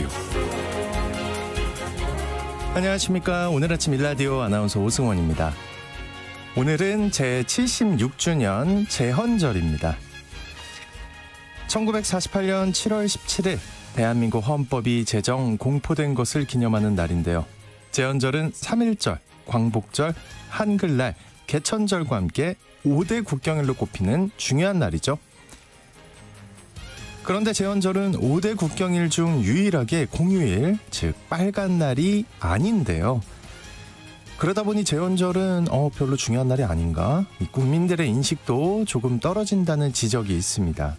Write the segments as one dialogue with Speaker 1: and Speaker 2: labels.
Speaker 1: 일라디오. 안녕하십니까. 오늘 아침 일라디오 아나운서 오승원입니다. 오늘은 제 76주년 재헌절입니다. 1948년 7월 17일 대한민국 헌법이 제정 공포된 것을 기념하는 날인데요. 재헌절은 3 1절 광복절, 한글날, 개천절과 함께 5대 국경일로 꼽히는 중요한 날이죠. 그런데 제헌절은 5대 국경일 중 유일하게 공휴일, 즉 빨간 날이 아닌데요. 그러다 보니 제헌절은 어, 별로 중요한 날이 아닌가? 국민들의 인식도 조금 떨어진다는 지적이 있습니다.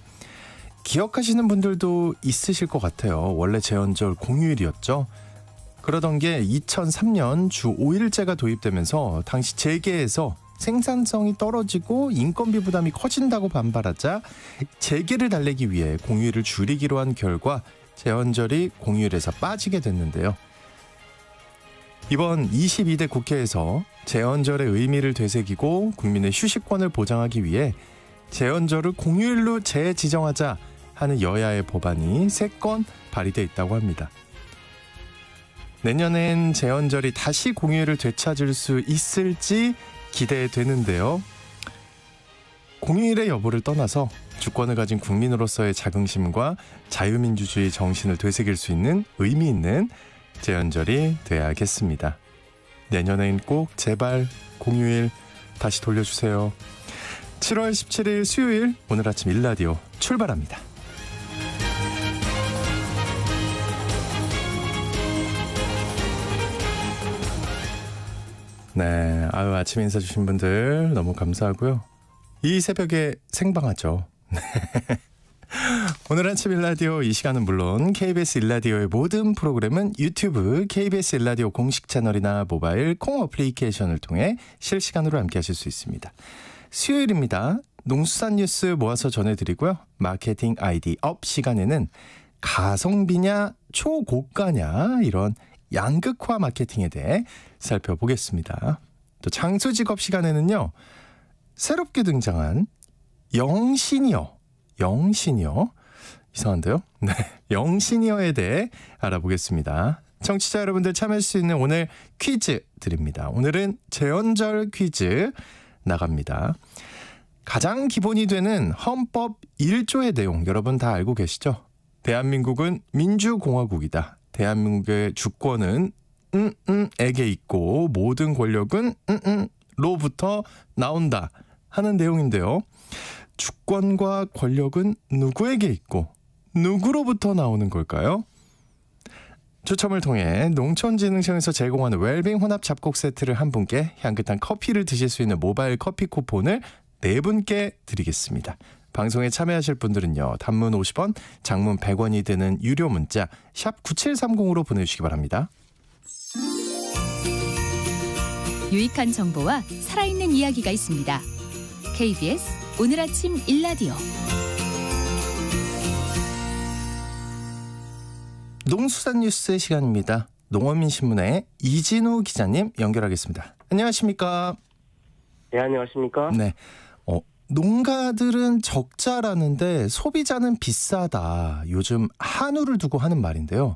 Speaker 1: 기억하시는 분들도 있으실 것 같아요. 원래 제헌절 공휴일이었죠. 그러던 게 2003년 주 5일제가 도입되면서 당시 재계에서 생산성이 떨어지고 인건비 부담이 커진다고 반발하자 재계를 달래기 위해 공휴일을 줄이기로 한 결과 재헌절이 공휴일에서 빠지게 됐는데요. 이번 22대 국회에서 재헌절의 의미를 되새기고 국민의 휴식권을 보장하기 위해 재헌절을 공휴일로 재지정하자 하는 여야의 법안이 3건 발의돼 있다고 합니다. 내년엔 재헌절이 다시 공휴일을 되찾을 수 있을지 기대되는데요. 공휴일의 여부를 떠나서 주권을 가진 국민으로서의 자긍심과 자유민주주의 정신을 되새길 수 있는 의미 있는 재연절이 돼야겠습니다. 내년엔 꼭 제발 공휴일 다시 돌려주세요. 7월 17일 수요일 오늘 아침 일라디오 출발합니다. 네, 아유 아침 인사 주신 분들 너무 감사하고요. 이 새벽에 생방하죠. 네. 오늘 아침 일라디오 이 시간은 물론 KBS 일라디오의 모든 프로그램은 유튜브 KBS 일라디오 공식 채널이나 모바일 콩 어플리케이션을 통해 실시간으로 함께하실 수 있습니다. 수요일입니다. 농수산 뉴스 모아서 전해드리고요. 마케팅 아이디 업 시간에는 가성비냐 초고가냐 이런 양극화 마케팅에 대해 살펴보겠습니다. 또 장수 직업 시간에는요. 새롭게 등장한 영신이어, 영신이어 이상한데요? 네, 영신이어에 대해 알아보겠습니다. 청취자 여러분들 참여할 수 있는 오늘 퀴즈 드립니다. 오늘은 재연절 퀴즈 나갑니다. 가장 기본이 되는 헌법 1조의 내용 여러분 다 알고 계시죠? 대한민국은 민주공화국이다. 대한민국의 주권은 음음에게 있고 모든 권력은 음음로부터 나온다 하는 내용인데요. 주권과 권력은 누구에게 있고 누구로부터 나오는 걸까요? 추첨을 통해 농촌진흥청에서 제공하는 웰빙 혼합 잡곡 세트를 한 분께 향긋한 커피를 드실 수 있는 모바일 커피 쿠폰을 네 분께 드리겠습니다. 방송에 참여하실 분들은요. 단문 50원, 장문 100원이 드는 유료 문자 샵 9730으로 보내주시기 바랍니다.
Speaker 2: 유익한 정보와 살아있는 이야기가 있습니다. KBS 오늘 아침 1라디오
Speaker 1: 농수산 뉴스의 시간입니다. 농어민신문의 이진우 기자님 연결하겠습니다.
Speaker 3: 안녕하십니까? 네, 안녕하십니까? 네.
Speaker 1: 농가들은 적자라는데 소비자는 비싸다. 요즘 한우를 두고 하는 말인데요.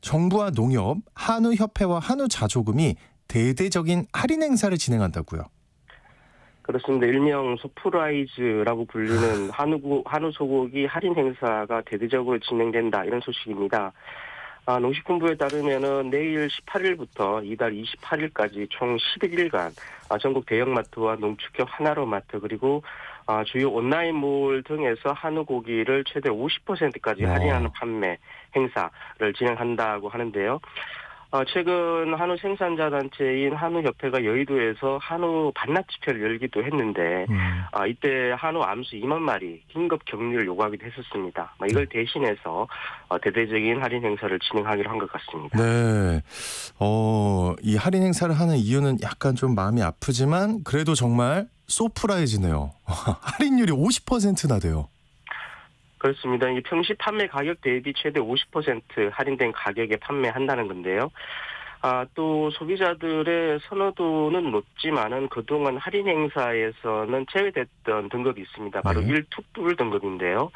Speaker 1: 정부와 농협, 한우협회와 한우자조금이 대대적인 할인 행사를 진행한다고요.
Speaker 3: 그렇습니다. 일명 소프라이즈라고 불리는 한우 아. 한우 소고기 할인 행사가 대대적으로 진행된다 이런 소식입니다. 아, 농식품부에 따르면은 내일 18일부터 이달 28일까지 총 11일간 아, 전국 대형마트와 농축협 하나로마트 그리고 아, 주요 온라인몰 등에서 한우 고기를 최대 50%까지 할인하는 판매 행사를 진행한다고 하는데요. 아, 최근 한우 생산자 단체인 한우협회가 여의도에서 한우 반납 집회를 열기도 했는데 음. 아, 이때 한우 암수 2만 마리 긴급 격리를 요구하기도 했었습니다. 이걸 대신해서 어, 대대적인 할인 행사를 진행하기로 한 것 같습니다.
Speaker 1: 네, 어, 이 할인 행사를 하는 이유는 약간 좀 마음이 아프지만 그래도 정말 소프라이즈네요. 할인율이 50%나
Speaker 3: 돼요. 그렇습니다. 이 평시 판매 가격 대비 최대 50% 할인된 가격에 판매한다는 건데요. 아, 또 소비자들의 선호도는 높지만은 그동안 할인 행사에서는 제외됐던 등급이 있습니다. 네. 바로 네. 1투불 등급인데요.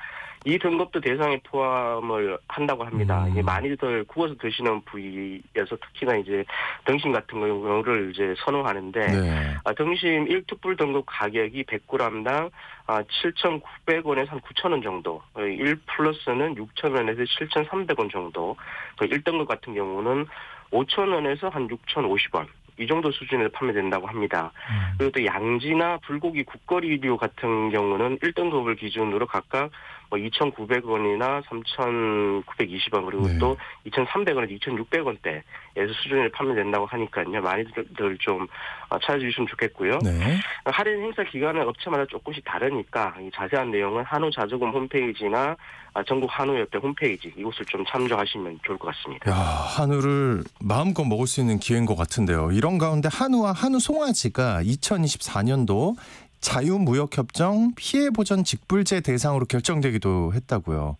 Speaker 3: 이 등급도 대상에 포함을 한다고 합니다. 음. 이게 많이들 구워서 드시는 부위에서 특히나 이제 등심 같은 경우를 이제 선호하는데 네. 아, 등심 1특불 등급 가격이 100g당 아, 7,900원에서 한 9,000원 정도, 1 플러스는 6,000원에서 7,300원 정도, 1등급 그 같은 경우는 5천 원에서 한 6,050원 이 정도 수준에서 판매된다고 합니다. 음. 그리고 또 양지나 불고기 국거리류 같은 경우는 1등급을 기준으로 각각 뭐 2,900원이나 3,920원 그리고 네. 또 2,300원에서 2,600원대에서 수준을 판매된다고 하니까요. 많이들 좀 아, 찾아주시면 좋겠고요. 네. 할인 행사 기간은 업체마다 조금씩 다르니까 자세한 내용은 한우 자조금 홈페이지나 아, 전국 한우협회 홈페이지 이곳을 좀 참조하시면 좋을 것 같습니다.
Speaker 1: 야, 한우를 마음껏 먹을 수 있는 기회인 것 같은데요. 이런 가운데 한우와 한우 송아지가 2024년도 자유무역협정 피해보전 직불제 대상으로 결정되기도 했다고요.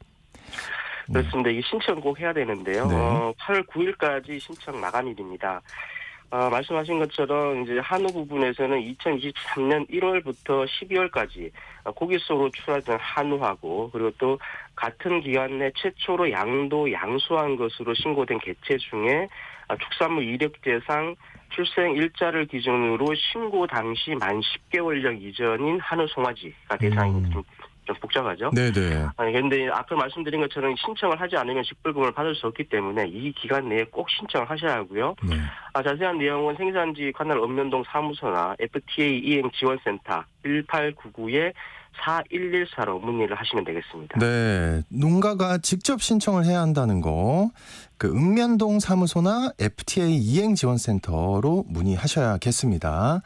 Speaker 3: 네. 그렇습니다. 이게 신청 꼭 해야 되는데요. 네. 어, 8월 9일까지 신청 마감일입니다. 아, 어, 말씀하신 것처럼 이제 한우 부분에서는 2023년 1월부터 12월까지 고기속으로 출하된 한우하고 그리고 또 같은 기간 내 최초로 양도 양수한 것으로 신고된 개체 중에 아, 축산물 이력 대상 출생 일자를 기준으로 신고 당시 만 10개월령 이전인 한우 송아지가 대상이 음. 좀 복잡하죠. 네네. 그런데 앞으 말씀드린 것처럼 신청을 하지 않으면 직불금을 받을 수 없기 때문에 이 기간 내에 꼭 신청을 하셔야 하고요. 네. 아, 자세한 내용은 생산지 관할 읍면동 사무소나 FTA 이행 지원센터 1 8 9 9 4114로 문의를 하시면 되겠습니다.
Speaker 1: 네. 농가가 직접 신청을 해야 한다는 거, 그 읍면동 사무소나 FTA 이행 지원센터로 문의하셔야겠습니다.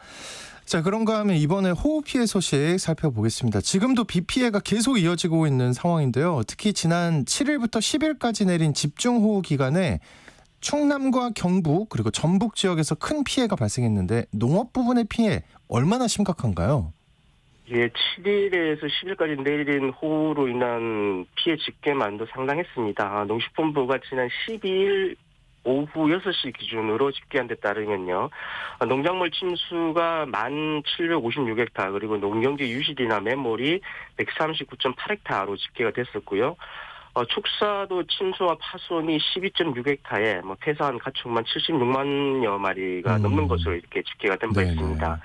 Speaker 1: 자, 그런가 하면 이번에 호우 피해 소식 살펴보겠습니다. 지금도 비 피해가 계속 이어지고 있는 상황인데요. 특히 지난 7일부터 10일까지 내린 집중호우 기간에 충남과 경북 그리고 전북 지역에서 큰 피해가 발생했는데 농업 부분의 피해 얼마나 심각한가요?
Speaker 3: 예, 7일에서 10일까지 내린 호우로 인한 피해 집계만도 상당했습니다. 농식품부가 지난 12일 오후 6시 기준으로 집계한 데 따르면요. 농작물 침수가 1,756헥타 그리고 농경지 유실이나 매몰이 139.8헥타로 집계가 됐었고요. 어, 축사도 침수와 파손이 12.6헥타에 뭐 폐사한 가축만 76만여 마리가 음. 넘는 것으로 이렇게 집계가 된 바 있습니다.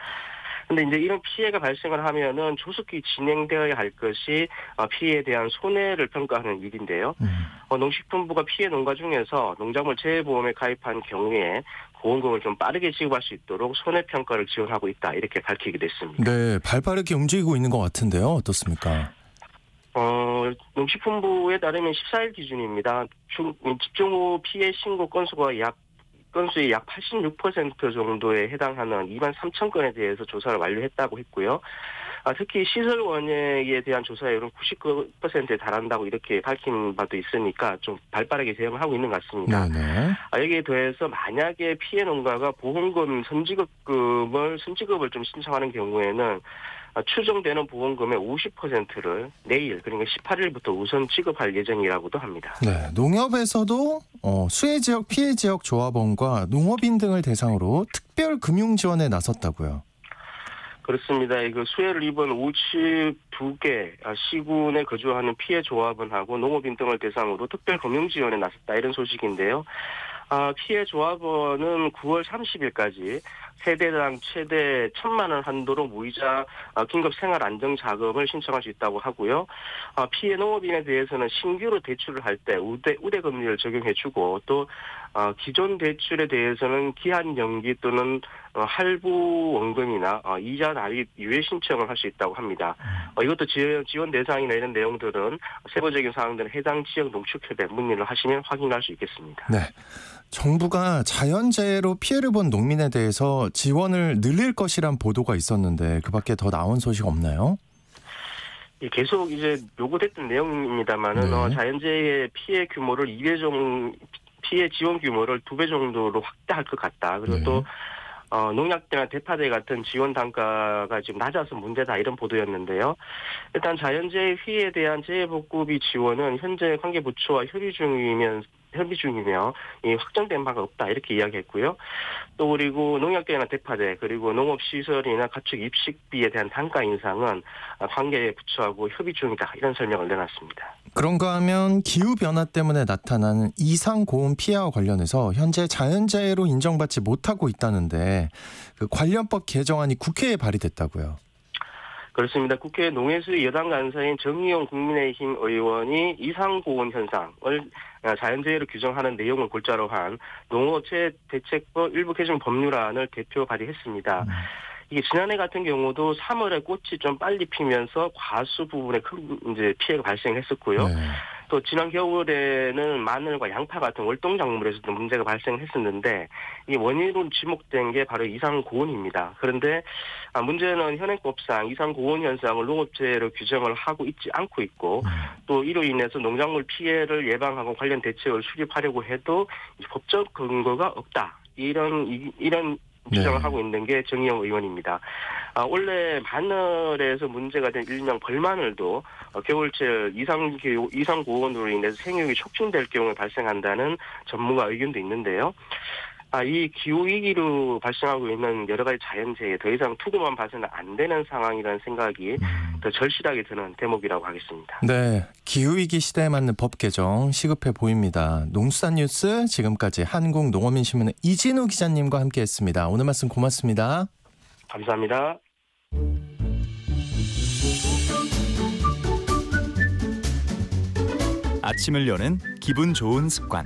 Speaker 3: 근데 이제 이런 피해가 발생을 하면은 조속히 진행되어야 할 것이 어, 피해에 대한 손해를 평가하는 일인데요. 음. 어, 농식품부가 피해 농가 중에서 농작물 재해보험에 가입한 경우에 보험금을 좀 빠르게 지급할 수 있도록 손해평가를 지원하고 있다 이렇게 밝히기도 했습니다.
Speaker 1: 네, 발빠르게 움직이고 있는 것 같은데요. 어떻습니까?
Speaker 3: 어, 농식품부에 따르면 14일 기준입니다. 집중 후 피해 신고 건수가 약 건수의 약86% 정도에 해당하는 2만 3천 건에 대해서 조사를 완료했다고 했고요. 아, 특히 시설 원액에 대한 조사율은 99%에 달한다고 이렇게 밝힌 바도 있으니까 좀 발빠르게 대응을 하고 있는 것 같습니다. 네네. 네. 아, 여기에 더해서 만약에 피해 농가가 보험금 선지급금을 선지급을 좀 신청하는 경우에는 어, 추정되는 보험금의 50%를 내일 그러니까 18일부터 우선 지급할 예정이라고도 합니다.
Speaker 1: 네, 농협에서도 어, 수해 지역 피해 지역 조합원과 농업인 등을 대상으로 특별 금융 지원에
Speaker 3: 나섰다고요. 그렇습니다. 그 수해를 입은 52개 시군에 거주하는 피해 조합원하고 농업인 등을 대상으로 특별 금융 지원에 나섰다 이런 소식인데요. 아, 피해 조합원은 9월 30일까지 세대당 최대 1 천만 원 한도로 무이자 아, 긴급 생활 안정 자금을 신청할 수 있다고 하고요. 아, 피해 농업인에 대해서는 신규로 대출을 할 때 우대 우대 금리를 적용해주고 또 아, 기존 대출에 대해서는 기한 연기 또는 어, 할부 원금이나 어, 이자 날입 유예 신청을 할 수 있다고 합니다. 어, 이것도 지원, 대상이나 이런 내용들은 세부적인 사항들은 해당 지역 농축협회 문의를 하시면 확인할 수 있겠습니다.
Speaker 1: 네. 정부가 자연재해로 피해를 본 농민에 대해서 지원을 늘릴 것이란 보도가 있었는데 그 밖에 더 나온 소식 없나요?
Speaker 3: 예, 계속 이제 요구됐던 내용입니다만은 네. 어, 자연재해 피해 규모를 2배 정 피해 지원 규모를 두 배 정도로 확대할 것 같다. 그리고 네. 또 어, 농약대나 대파대 같은 지원 단가가 지금 낮아서 문제다 이런 보도였는데요. 일단 자연재해 피해에 대한 재해복구비 지원은 현재 관계부처와 협의 중이면 협의 중이며 이 확정된 바가 없다 이렇게 이야기했고요. 또 그리고 농약대나 대파대 그리고 농업시설이나 가축 입식비에 대한 단가 인상은 관계 부처하고 협의 중이다 이런 설명을 내놨습니다.
Speaker 1: 그런가 하면 기후 변화 때문에 나타나는 이상 고온 피해와 관련해서 현재 자연재해로 인정받지 못하고 있다는데 그 관련법 개정안이 국회에 발의됐다고요.
Speaker 3: 그렇습니다. 국회 농해수의 여당 간사인 정의용 국민의힘 의원이 이상고온 현상을 아, 자연재해로 규정하는 내용을 골자로 한 농어체 대책법 일부 개정 법률안을 대표 발의했습니다. 음. 이게 지난해 같은 경우도 3월에 꽃이 좀 빨리 피면서 과수 부분에 큰 이제 피해가 발생했었고요. 네. 또 지난 겨울에는 마늘과 양파 같은 월동 작물에서도 문제가 발생했었는데 이 원인으로 지목된 게 바로 이상 고온입니다. 그런데 아, 문제는 현행법상 이상 고온 현상을 농업재해로 규정을 하고 있지 않고 있고 음. 또 이로 인해서 농작물 피해를 예방하고 관련 대책을 수립하려고 해도 법적 근거가 없다. 이런 이런 주장을 네. 하고 있는 게 정의영 의원입니다. 아, 원래 마늘에서 문제가 된 일명 벌마늘도 어, 겨울철 이상 이상 고온으로 인해서 생육이 촉진될 경우에 발생한다는 전문가 의견도 있는데요. 아, 이 기후위기로 발생하고 있는 여러 가지 자연재해 더 이상 투고만 봐서는 안 되는 상황이라는 생각이 음. 더 절실하게 드는 대목이라고 하겠습니다.
Speaker 1: 네. 기후위기 시대에 맞는 법 개정 시급해 보입니다. 농수산 뉴스 지금까지 한국농어민신문의 이진우 기자님과 함께 했습니다. 오늘 말씀 고맙습니다.
Speaker 3: 감사합니다.
Speaker 1: 아침을 여는 기분 좋은 습관.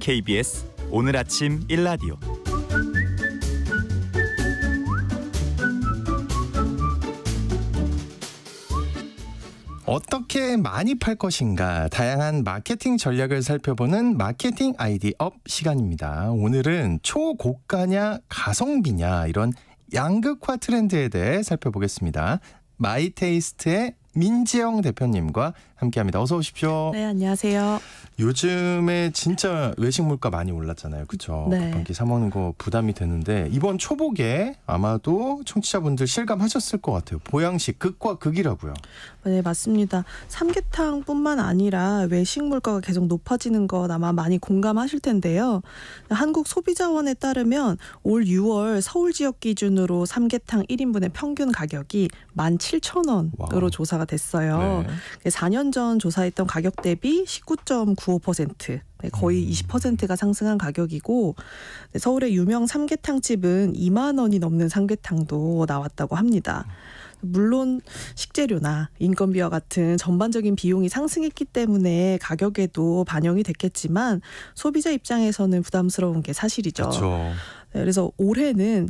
Speaker 1: KBS 오늘 아침 1라디오 어떻게 많이 팔 것인가 다양한 마케팅 전략을 살펴보는 마케팅 아이디 업 시간입니다. 오늘은 초고가냐 가성비냐 이런 양극화 트렌드에 대해 살펴보겠습니다. 마이테이스트의 민지영 대표님과 함께합니다. 어서 오십시오. 네, 안녕하세요. 요즘에 진짜 외식 물가 많이 올랐잖아요. 그렇죠? 네. 밥한끼 사 먹는 거 부담이 되는데 이번 초복에 아마도 청취자분들 실감하셨을 것 같아요. 보양식 극과 극이라고요.
Speaker 4: 네, 맞습니다. 삼계탕뿐만 아니라 외식 물가가 계속 높아지는 것 아마 많이 공감하실 텐데요. 한국 소비자원에 따르면 올 6월 서울 지역 기준으로 삼계탕 1인분의 평균 가격이 17,000원으로 조사가 됐어요. 네. 4년 그전 조사했던 가격 대비 19.95%. 네, 거의 20%가 음. 상승한 가격이고 네, 서울의 유명 삼계탕집은 2만 원이 넘는 삼계탕도 나왔다고 합니다. 물론 식재료나 인건비와 같은 전반적인 비용이 상승했기 때문에 가격에도 반영이 됐겠지만 소비자 입장에서는 부담스러운 게 사실이죠. 그렇죠. 그래서 올해는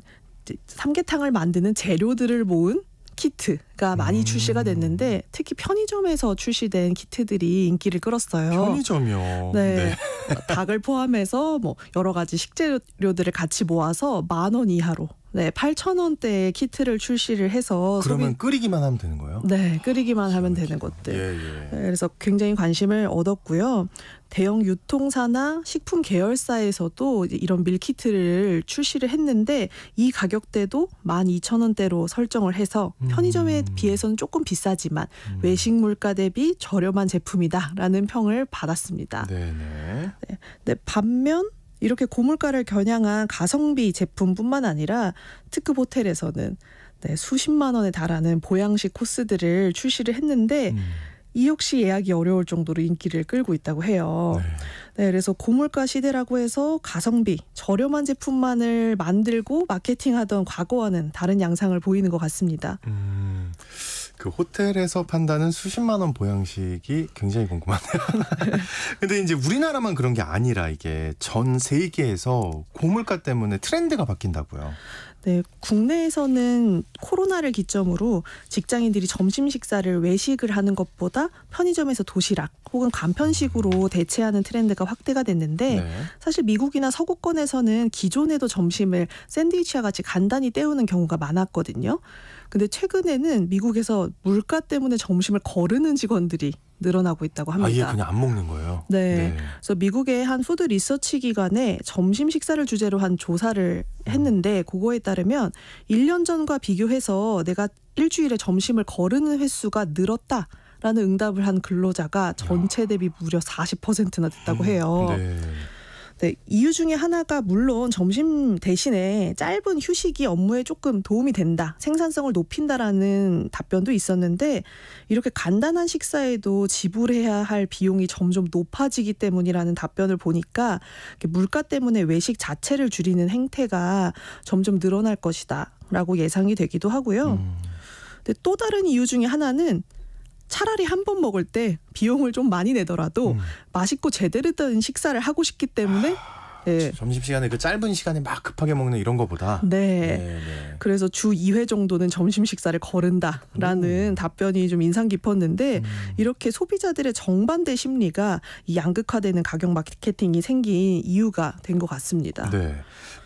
Speaker 4: 삼계탕을 만드는 재료들을 모은 키트가 많이 음. 출시가 됐는데 특히 편의점에서 출시된 키트들이 인기를 끌었어요. 편의점이요. 네. 네. 닭을 포함해서 뭐 여러 가지 식재료들을 같이 모아서 만 원 이하로 네, 8천 원대의 키트를 출시를 해서 그러면 소비... 끓이기만 하면 되는 거예요? 네, 끓이기만 아, 하면 되는 것들. 예, 예. 네, 그래서 굉장히 관심을 얻었고요. 대형 유통사나 식품 계열사에서도 이런 밀키트를 출시를 했는데 이 가격대도 12,000원대로 설정을 해서 음. 편의점에 음. 비해서는 조금 비싸지만 음. 외식 물가 대비 저렴한 제품이다라는 평을 받았습니다. 네네. 네. 반면 이렇게 고물가를 겨냥한 가성비 제품뿐만 아니라 특급 호텔에서는 네, 수십만 원에 달하는 보양식 코스들을 출시를 했는데 음. 이 역시 예약이 어려울 정도로 인기를 끌고 있다고 해요. 네. 네. 그래서 고물가 시대라고 해서 가성비, 저렴한 제품만을 만들고 마케팅하던 과거와는 다른 양상을 보이는 것 같습니다. 음.
Speaker 1: 그 호텔에서 판다는 수십만 원 보양식이 굉장히 궁금하네요. 근데 이제 우리나라만 그런 게 아니라 이게 전 세계에서 고물가 때문에 트렌드가 바뀐다고요.
Speaker 4: 네, 국내에서는 코로나를 기점으로 직장인들이 점심 식사를 외식을 하는 것보다 편의점에서 도시락 혹은 간편식으로 음. 대체하는 트렌드가 확대가 됐는데 네. 사실 미국이나 서구권에서는 기존에도 점심을 샌드위치와 같이 간단히 때우는 경우가 많았거든요. 근데 최근에는 미국에서 물가 때문에 점심을 거르는 직원들이 늘어나고 있다고 아, 합니다. 아예 그냥
Speaker 1: 안 먹는 거예요.
Speaker 4: 네. 네. 그래서 미국의 한 푸드 리서치 기관에 점심 식사를 주제로 한 조사를 음. 했는데 그거에 따르면 1년 전과 비교해서 내가 일주일에 점심을 거르는 횟수가 늘었다. 라는 응답을 한 근로자가 전체 대비 무려 40%나 됐다고 음. 해요. 네. 네, 이유 중에 하나가 물론 점심 대신에 짧은 휴식이 업무에 조금 도움이 된다, 생산성을 높인다라는 답변도 있었는데 이렇게 간단한 식사에도 지불해야 할 비용이 점점 높아지기 때문이라는 답변을 보니까 물가 때문에 외식 자체를 줄이는 행태가 점점 늘어날 것이다라고 예상이 되기도 하고요. 음. 또 다른 이유 중에 하나는 차라리 한 번 먹을 때 비용을 좀 많이 내더라도 음. 맛있고 제대로 된 식사를 하고 싶기 때문에
Speaker 1: 아... 네. 예. 그렇죠. 점심 시간에 그 짧은 시간에 막 급하게 먹는 이런 거보다
Speaker 4: 네. 네, 네. 그래서 주 2회 정도는 점심 식사를 거른다라는 음. 답변이 좀 인상 깊었는데 음. 이렇게 소비자들의 정반대 심리가 이 양극화되는 가격 마케팅이 생긴 이유가 된 것 같습니다.
Speaker 1: 네.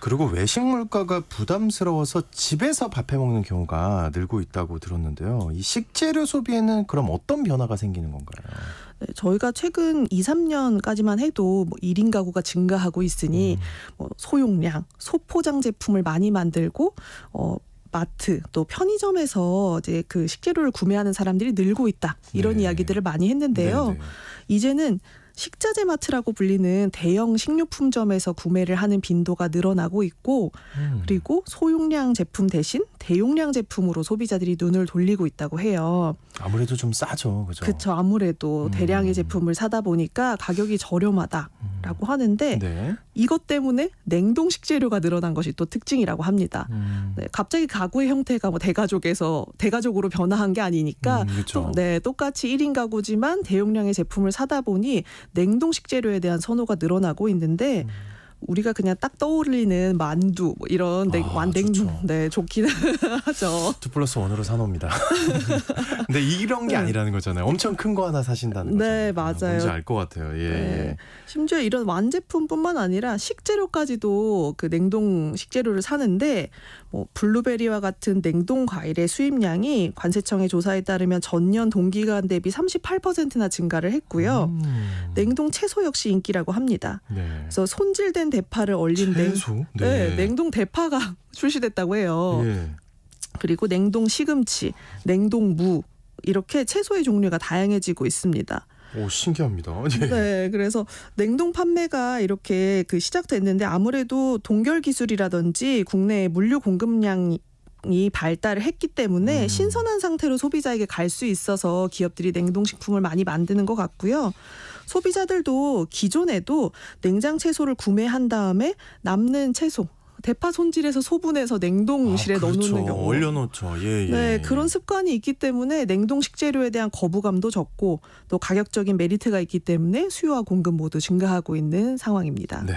Speaker 1: 그리고 외식 물가가 부담스러워서 집에서 밥해 먹는 경우가 늘고 있다고 들었는데요. 이 식재료 소비에는 그럼 어떤 변화가 생기는 건가요? 저희가 최근 2, 3년까지만 해도 뭐 1인 가구가
Speaker 4: 증가하고 있으니 음. 뭐 소용량, 소포장 제품을 많이 만들고 어 마트 또 편의점에서 이제 그 식재료를 구매하는 사람들이 늘고 있다 이런 네. 이야기들을 많이 했는데요. 네네. 네. 이제는 식자재 마트라고 불리는 대형 식료품점에서 구매를 하는 빈도가 늘어나고 있고 음. 그리고 소용량 제품 대신 대용량 제품으로 소비자들이 눈을 돌리고 있다고 해요.
Speaker 1: 아무래도 좀 싸죠, 그죠?
Speaker 4: 그렇 아무래도 음. 대량의 제품을 사다 보니까 가격이 저렴하다라고 음. 하는데 네. 이것 때문에 냉동 식재료가 늘어난 것이 또 특징이라고 합니다. 음. 네, 갑자기 가구의 형태가 뭐 대가족에서 대가족으로 변화한 게 아니니까 음, 또, 네 똑같이 1인 가구지만 대용량의 제품을 사다 보니 냉동 식재료에 대한 선호가 늘어나고 있는데. 음. 우리가 그냥 딱 떠올리는 만두 뭐 이런 아, 완냉면 네 좋기는
Speaker 1: 하죠. 투 플러스 원으로 사놓니다 근데 이런 게 네. 아니라는 거잖아요. 엄청 큰 거 하나 사신다는 거죠.
Speaker 4: 네 아, 맞아요. 뭔지 알 것
Speaker 1: 같아요. 예, 네. 예.
Speaker 4: 심지어 이런 완제품뿐만 아니라 식재료까지도 그 냉동 식재료를 사는데 뭐 블루베리와 같은 냉동 과일의 수입량이 관세청의 조사에 따르면 전년 동기간 대비 38%나 증가를 했고요. 음. 냉동 채소 역시 인기라고 합니다. 네. 그래서 손질된 냉동된 대파를 얼린 채소? 네. 네. 냉동 대파가 출시됐다고 해요. 예. 그리고 냉동 시금치, 냉동 무 이렇게 채소의 종류가 다양해지고 있습니다.
Speaker 1: 오 신기합니다. 예.
Speaker 4: 네, 그래서 냉동 판매가 이렇게 그 시작됐는데 아무래도 동결 기술이라든지 국내 물류 공급량이 이 발달을 했기 때문에 음. 신선한 상태로 소비자에게 갈 수 있어서 기업들이 냉동식품을 많이 만드는 것 같고요. 소비자들도 기존에도 냉장 채소를 구매한 다음에 남는 채소 대파 손질해서 소분해서 냉동실에 아, 그렇죠. 넣어놓는 경우
Speaker 1: 얼려놓죠. 예, 예. 네
Speaker 4: 그런 습관이 있기 때문에 냉동 식재료에 대한 거부감도 적고 또 가격적인 메리트가 있기 때문에 수요와 공급 모두 증가하고 있는 상황입니다. 네.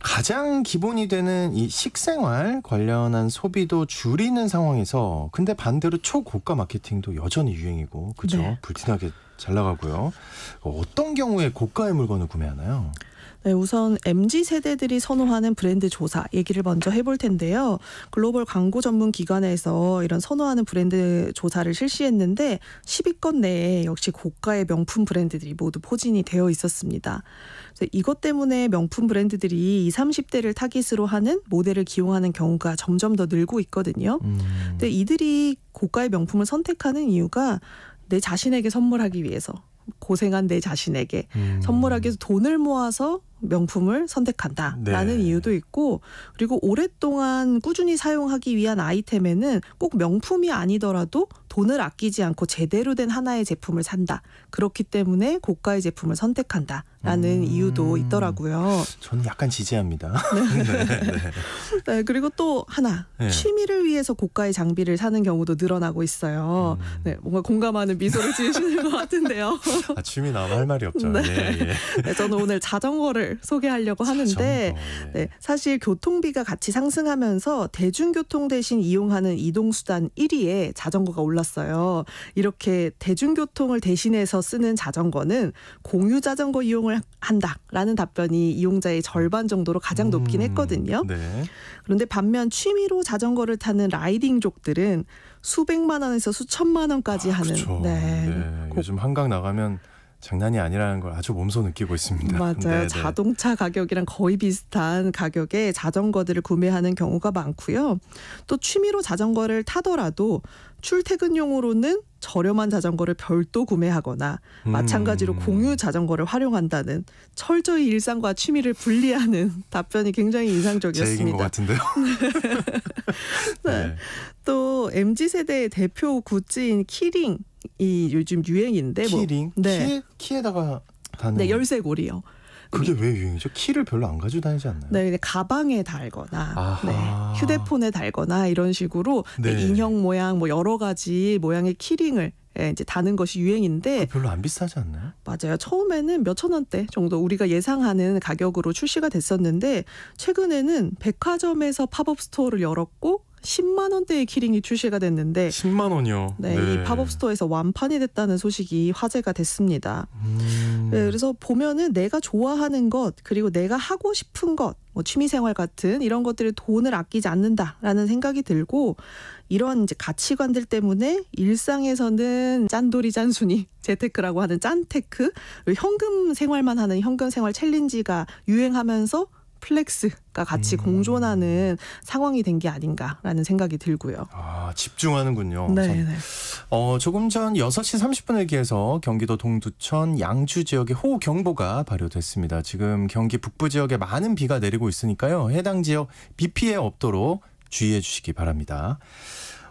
Speaker 1: 가장 기본이 되는 이 식생활 관련한 소비도 줄이는 상황에서 근데 반대로 초고가 마케팅도 여전히 유행이고 그죠 네. 불티나게 잘 나가고요. 어떤 경우에 고가의 물건을 구매하나요?
Speaker 4: 네, 우선 MZ 세대들이 선호하는 브랜드 조사 얘기를 먼저 해볼 텐데요. 글로벌 광고 전문 기관에서 이런 선호하는 브랜드 조사를 실시했는데 10위권 내에 역시 고가의 명품 브랜드들이 모두 포진이 되어 있었습니다. 이것 때문에 명품 브랜드들이 20, 30대를 타깃으로 하는 모델을 기용하는 경우가 점점 더 늘고 있거든요. 음. 근데 이들이 고가의 명품을 선택하는 이유가 내 자신에게 선물하기 위해서 고생한 내 자신에게 음. 선물하기 위해서 돈을 모아서 명품을 선택한다라는 네. 이유도 있고 그리고 오랫동안 꾸준히 사용하기 위한 아이템에는 꼭 명품이 아니더라도 돈을 아끼지 않고 제대로 된 하나의 제품을 산다. 그렇기 때문에 고가의 제품을 선택한다. 라는 음... 이유도 있더라고요.
Speaker 1: 저는 약간 지지합니다. 네. 네, 네,
Speaker 4: 네. 그리고 또 하나 네. 취미를 위해서 고가의 장비를 사는 경우도 늘어나고 있어요. 음... 네, 뭔가 공감하는 미소를 지으시는 것 같은데요.
Speaker 1: 아, 취미 나면 할 말이 없죠. 네. 예,
Speaker 4: 예. 네, 저는 오늘 자전거를 소개하려고 그렇죠. 하는데 자전거, 어, 네. 예. 네, 사실 교통비가 같이 상승하면서 대중교통 대신 이용하는 이동수단 1위에 자전거가 올랐어요. 이렇게 대중교통을 대신해서 쓰는 자전거는 공유 자전거 이용을 한다라는 답변이 이용자의 절반 정도로 가장 음, 높긴 음, 했거든요. 네. 그런데 반면 취미로 자전거를 타는 라이딩족들은 수백만 원에서 수천만 원까지 아, 하는 그 네.
Speaker 1: 네. 요즘 한강 나가면 장난이 아니라는 걸 아주 몸소 느끼고 있습니다. 맞아요. 네, 네 자동차 가격이랑
Speaker 4: 거의 비슷한 가격에 자전거들을 구매하는 경우가 많고요. 또 취미로 자전거를 타더라도 출퇴근용으로는 저렴한 자전거를 별도 구매하거나 음. 마찬가지로 공유 자전거를 활용한다는 철저히 일상과 취미를
Speaker 1: 분리하는
Speaker 4: 답변이 굉장히 인상적이었습니다. 제 얘기인 것 같은데요. 네. 네. 또 MZ 세대의 대표 굿즈인 키링 이 요즘 유행인데 뭐 키링 뭐, 네. 키에, 키에다가
Speaker 1: 다는 네 열쇠고리요. 그게 네. 왜 유행이죠? 키를 별로 안 가지고 다니지 않나요?
Speaker 4: 네, 가방에 달거나 네, 휴대폰에 달거나 이런 식으로 네, 네. 인형 모양 뭐 여러 가지 모양의 키링을 예, 이제 다는 것이 유행인데 별로 안 비싸지 않나요? 맞아요. 처음에는 몇천 원대 정도 우리가 예상하는 가격으로 출시가 됐었는데 최근에는 백화점에서 팝업 스토어를 열었고 10만 원대의 키링이 출시가 됐는데 10만 원이요. 네, 네. 이 팝업 스토어에서 완판이 됐다는 소식이 화제가 됐습니다. 음. 네, 그래서 보면은 내가 좋아하는 것 그리고 내가 하고 싶은 것, 뭐 취미 생활 같은 이런 것들을 돈을 아끼지 않는다라는 생각이 들고 이런 이제 가치관들 때문에 일상에서는 짠돌이 짠순이 재테크라고 하는 짠테크 현금 생활만 하는 현금 생활 챌린지가 유행하면서 플렉스가 같이 음. 공존하는 상황이 된 게 아닌가라는 생각이 들고요.
Speaker 1: 아, 집중하는군요. 네. 네. 어, 조금 전 6시 30분에 기해서 경기도 동두천 양주 지역에 호우 경보가 발효됐습니다. 지금 경기 북부 지역에 많은 비가 내리고 있으니까요. 해당 지역 비 피해 없도록 주의해 주시기 바랍니다.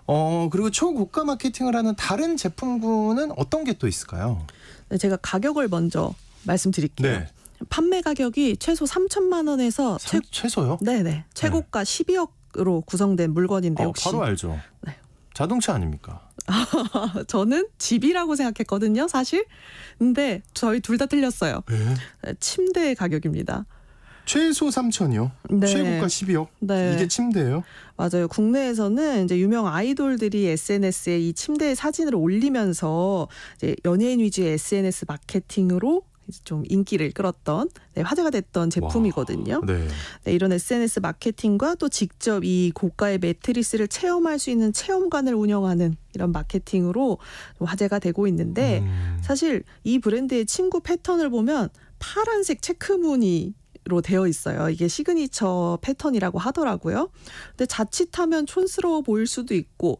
Speaker 1: 어, 그리고 초고가 마케팅을 하는 다른 제품군은 어떤 게 또 있을까요? 네, 제가 가격을 먼저 말씀드릴게요. 네.
Speaker 4: 판매 가격이 최소 3천만 원에서 3, 최, 소요 네네 네. 최고가 네. 12억으로 구성된 물건인데 어, 혹시 바로 알죠.
Speaker 1: 네. 자동차 아닙니까?
Speaker 4: 저는 집이라고 생각했거든요, 사실. 근데 저희 둘 다 틀렸어요. 예? 네. 침대 가격입니다. 최소 3천이요. 네. 최고가 12억. 네. 이게 침대예요? 맞아요. 국내에서는 이제 유명 아이돌들이 SNS에 이 침대 의 사진을 올리면서 이제 연예인 위주의 SNS 마케팅으로 좀 인기를 끌었던 네, 화제가 됐던 제품이거든요. 네. 네, 이런 SNS 마케팅과 또 직접 이 고가의 매트리스를 체험할 수 있는 체험관을 운영하는 이런 마케팅으로 화제가 되고 있는데 음. 사실 이 브랜드의 친구 패턴을 보면 파란색 체크무늬 로 되어 있어요. 이게 시그니처 패턴이라고 하더라고요. 근데 자칫하면 촌스러워 보일 수도 있고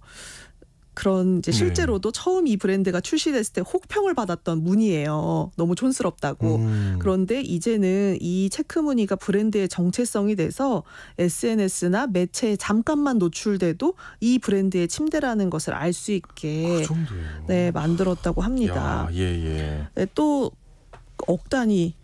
Speaker 4: 그런 이제 네. 실제로도 네. 처음 이 브랜드가 출시됐을 때 혹평을 받았던 문의예요. 너무 촌스럽다고. 음. 그런데 이제는 이 체크 무늬가 브랜드의 정체성이 돼서 SNS나 매체에 잠깐만 노출돼도 이 브랜드의 침대라는 것을 알 수 있게 그네 만들었다고 합니다. 야, 예,
Speaker 1: 예.
Speaker 4: 네, 또억 어, 단위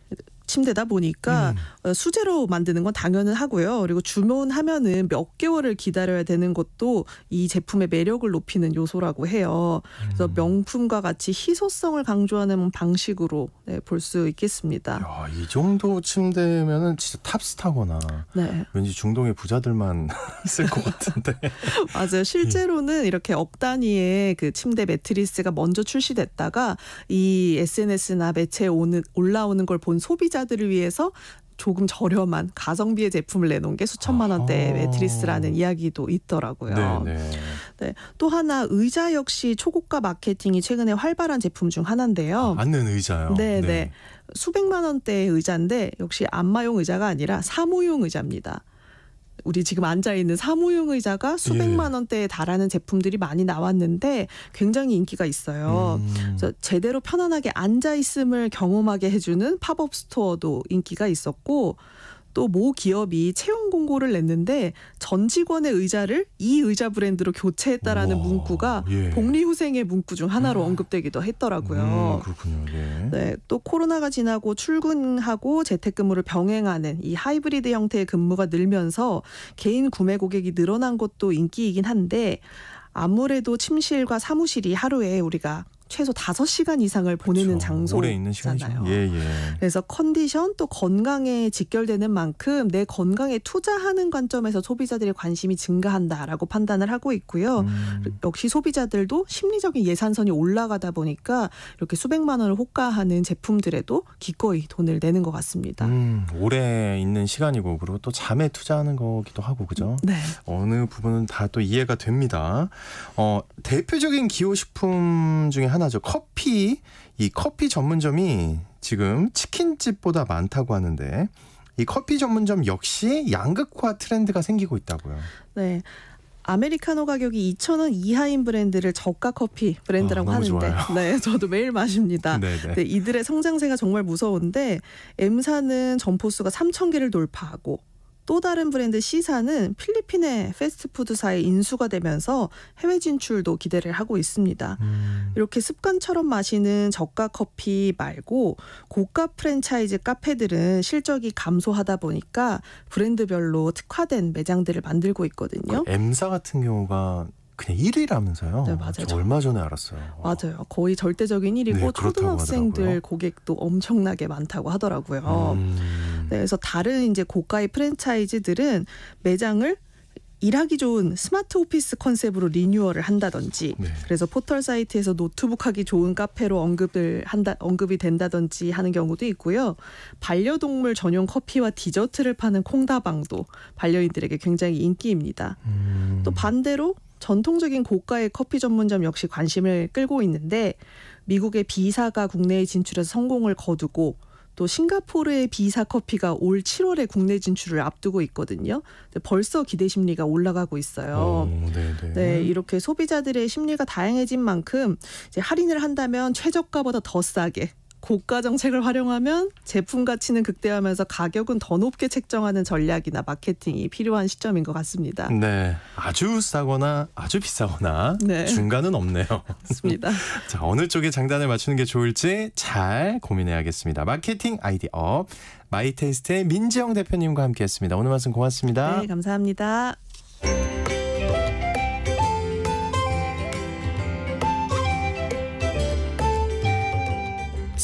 Speaker 4: 침대다 보니까 음. 어, 수제로 만드는 건 당연은 하고요. 그리고 주문하면은 몇 개월을 기다려야 되는 것도 이 제품의 매력을 높이는 요소라고 해요. 그래서 음. 명품과 같이 희소성을 강조하는 방식으로 네, 볼수 있겠습니다. 야,
Speaker 1: 이 정도 침대면은 진짜 탑스타거나 네. 왠지 중동의 부자들만 쓸 것 같은데. 맞아요.
Speaker 4: 실제로는 이렇게 억 단위의 그 침대 매트리스가 먼저 출시됐다가 이 SNS나 매체에 오는, 올라오는 걸 본 소비자들을 위해서 조금 저렴한 가성비의 제품을 내놓은 게 수천만 원대 의 매트리스라는 이야기도 있더라고요. 네또 네. 네. 하나 의자 역시 초고가 마케팅이 최근에 활발한 제품 중 하나인데요.
Speaker 1: 아, 앉는 의자요. 네, 네, 네.
Speaker 4: 수백만 원대의 의자인데 역시 안마용 의자가 아니라 사무용 의자입니다. 우리 지금 앉아 있는 사무용 의자가 수백만 예. 원대에 달하는 제품들이 많이 나왔는데 굉장히 인기가 있어요. 음. 그래서 제대로 편안하게 앉아 있음을 경험하게 해주는 팝업 스토어도 인기가 있었고 또모 기업이 채용 공고를 냈는데 전 직원의 의자를 이 의자 브랜드로 교체했다라는 와, 문구가 예. 복리후생의 문구 중 하나로 음. 언급되기도 했더라고요. 음, 그렇군요. 예. 네, 또 코로나가 지나고 출근하고 재택근무를 병행하는 이 하이브리드 형태의 근무가 늘면서 개인 구매 고객이 늘어난 것도 인기이긴 한데 아무래도 침실과 사무실이 하루에 우리가 최소 5시간 이상을 보내는 그렇죠. 장소잖아요. 예, 예. 그래서 컨디션 또 건강에 직결되는 만큼 내 건강에 투자하는 관점에서 소비자들의 관심이 증가한다라고 판단을 하고 있고요. 음. 역시 소비자들도 심리적인 예산선이 올라가다 보니까 이렇게 수백만 원을 호가하는 제품들에도 기꺼이 돈을 내는 것 같습니다.
Speaker 1: 음, 오래 있는 시간이고 그리고 또 잠에 투자하는 거기도 하고 그죠? 음, 네. 어느 부분은 다 또 이해가 됩니다. 어, 대표적인 기호식품 중에 하나죠. 커피 이 커피 전문점이 지금 치킨집보다 많다고 하는데 이 커피 전문점 역시 양극화 트렌드가 생기고 있다고요.
Speaker 4: 네. 아메리카노 가격이 2,000원 이하인 브랜드를 저가 커피 브랜드라고 어, 하는데, 좋아요. 네, 저도 매일 마십니다. 네, 이들의 성장세가 정말 무서운데, M사는 점포 수가 3,000개를 돌파하고 또 다른 브랜드 시사는 필리핀의 패스트푸드사에 인수가 되면서 해외 진출도 기대를 하고 있습니다. 음. 이렇게 습관처럼 마시는 저가 커피 말고 고가 프랜차이즈 카페들은 실적이 감소하다 보니까 브랜드별로 특화된 매장들을 만들고 있거든요.
Speaker 1: 그 M사 같은 경우가 그냥 1위라면서요. 네, 맞아요. 저 얼마 전에 알았어요.
Speaker 4: 맞아요. 거의 절대적인 1위고 네, 초등학생들 하더라고요. 고객도 엄청나게 많다고 하더라고요. 음. 네, 그래서 다른 이제 고가의 프랜차이즈들은 매장을 일하기 좋은 스마트 오피스 컨셉으로 리뉴얼을 한다든지 네. 그래서 포털 사이트에서 노트북 하기 좋은 카페로 언급을 한다 언급이 된다든지 하는 경우도 있고요. 반려동물 전용 커피와 디저트를 파는 콩다방도 반려인들에게 굉장히 인기입니다. 음. 또 반대로 전통적인 고가의 커피 전문점 역시 관심을 끌고 있는데 미국의 비사가 국내에 진출해서 성공을 거두고 또 싱가포르의 비사 커피가 올 7월에 국내 진출을 앞두고 있거든요. 벌써 기대 심리가 올라가고 있어요. 오, 어, 네, 이렇게 소비자들의 심리가 다양해진 만큼 이제 할인을 한다면 최저가보다 더 싸게 고가 정책을 활용하면 제품 가치는 극대화하면서 가격은 더 높게 책정하는 전략이나 마케팅이 필요한 시점인 것 같습니다.
Speaker 1: 네, 아주 싸거나 아주 비싸거나 네. 중간은 없네요. 맞습니다. 자, 어느 쪽에 장단을 맞추는 게 좋을지 잘 고민해야겠습니다. 마케팅 아이디어 마이테스트의 민지영 대표님과 함께했습니다. 오늘 말씀 고맙습니다. 네,
Speaker 4: 감사합니다.